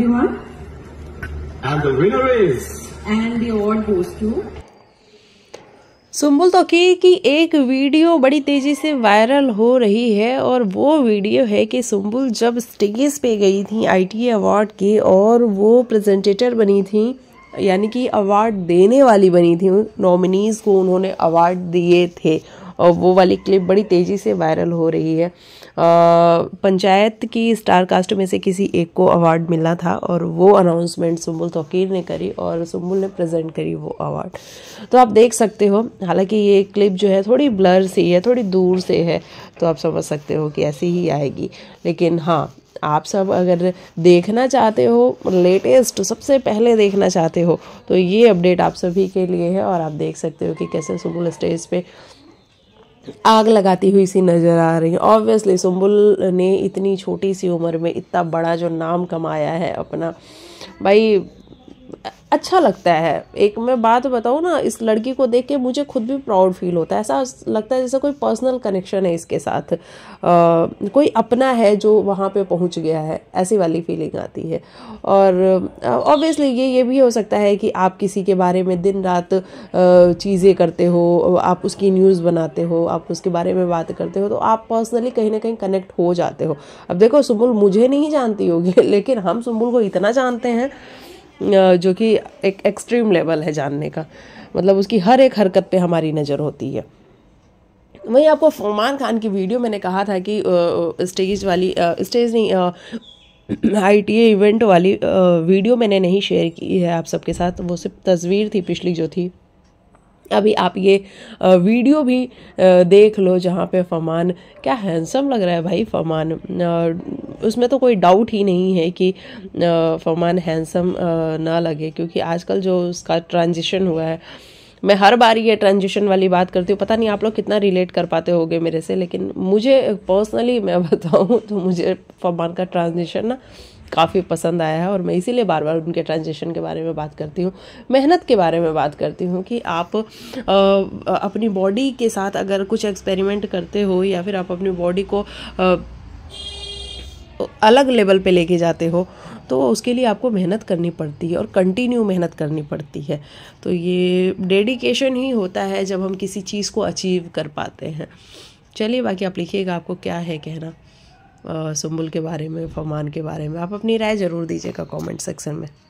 everyone. And the winner is. And the award goes to. Sumbul तो की कि एक वीडियो बड़ी तेज़ी से वायरल हो रही है और वो वीडियो है कि सुम्बुल जब स्टेज पे गई थी आईटी अवार्ड के और वो प्रेजेंटेटर बनी थी यानी कि अवार्ड देने वाली बनी थी नॉमिनीज़ को उन्होंने अवार्ड दिए थे और वो वाली क्लिप बड़ी तेज़ी से वायरल हो रही है पंचायत की स्टार कास्ट में से किसी एक को अवार्ड मिला था और वो अनाउंसमेंट सुम्बुल तोकीर ने करी और सुम्बुल ने प्रेजेंट करी वो अवार्ड तो आप देख सकते हो हालांकि ये क्लिप जो है थोड़ी ब्लर सी है थोड़ी दूर से है तो आप समझ सकते हो कि ऐसी ही आएगी लेकिन हाँ आप सब अगर देखना चाहते हो लेटेस्ट सबसे पहले देखना चाहते हो तो ये अपडेट आप सभी के लिए है और आप देख सकते हो कि कैसे सुबुल स्टेज पे आग लगाती हुई सी नज़र आ रही है ऑब्वियसली सुम्बुल ने इतनी छोटी सी उम्र में इतना बड़ा जो नाम कमाया है अपना भाई अच्छा लगता है एक मैं बात बताऊँ ना इस लड़की को देख के मुझे खुद भी प्राउड फील होता है ऐसा लगता है जैसे कोई पर्सनल कनेक्शन है इसके साथ आ, कोई अपना है जो वहाँ पे पहुँच गया है ऐसी वाली फीलिंग आती है और ऑब्वियसली ये ये भी हो सकता है कि आप किसी के बारे में दिन रात चीज़ें करते हो आप उसकी न्यूज़ बनाते हो आप उसके बारे में बात करते हो तो आप पर्सनली कहीं ना कहीं कनेक्ट हो जाते हो अब देखो सुबुल मुझे नहीं जानती होगी लेकिन हम सुबुल को इतना जानते हैं जो कि एक एक्सट्रीम लेवल है जानने का मतलब उसकी हर एक हरकत पे हमारी नज़र होती है वहीं आपको फरमान खान की वीडियो मैंने कहा था कि स्टेज वाली स्टेज नहीं आई टी इवेंट वाली वीडियो मैंने नहीं शेयर की है आप सबके साथ वो सिर्फ तस्वीर थी पिछली जो थी अभी आप ये वीडियो भी देख लो जहाँ पे फमान क्या हैंसम लग रहा है भाई फमान उसमें तो कोई डाउट ही नहीं है कि फमान हैंसम ना लगे क्योंकि आजकल जो उसका ट्रांजिशन हुआ है मैं हर बार ये ट्रांजिशन वाली बात करती हूँ पता नहीं आप लोग कितना रिलेट कर पाते होगे मेरे से लेकिन मुझे पर्सनली मैं बताऊँ तो मुझे फमान का ट्रांजिशन ना काफ़ी पसंद आया है और मैं इसीलिए बार बार उनके ट्रांजेक्शन के बारे में बात करती हूँ मेहनत के बारे में बात करती हूँ कि आप आ, अपनी बॉडी के साथ अगर कुछ एक्सपेरिमेंट करते हो या फिर आप अपनी बॉडी को आ, अलग लेवल पे लेके जाते हो तो उसके लिए आपको मेहनत करनी पड़ती है और कंटिन्यू मेहनत करनी पड़ती है तो ये डेडिकेशन ही होता है जब हम किसी चीज़ को अचीव कर पाते हैं चलिए बाकी आप लिखिएगा आपको क्या है कहना सुम्बुल के बारे में फमान के बारे में आप अपनी राय ज़रूर दीजिएगा कमेंट सेक्शन में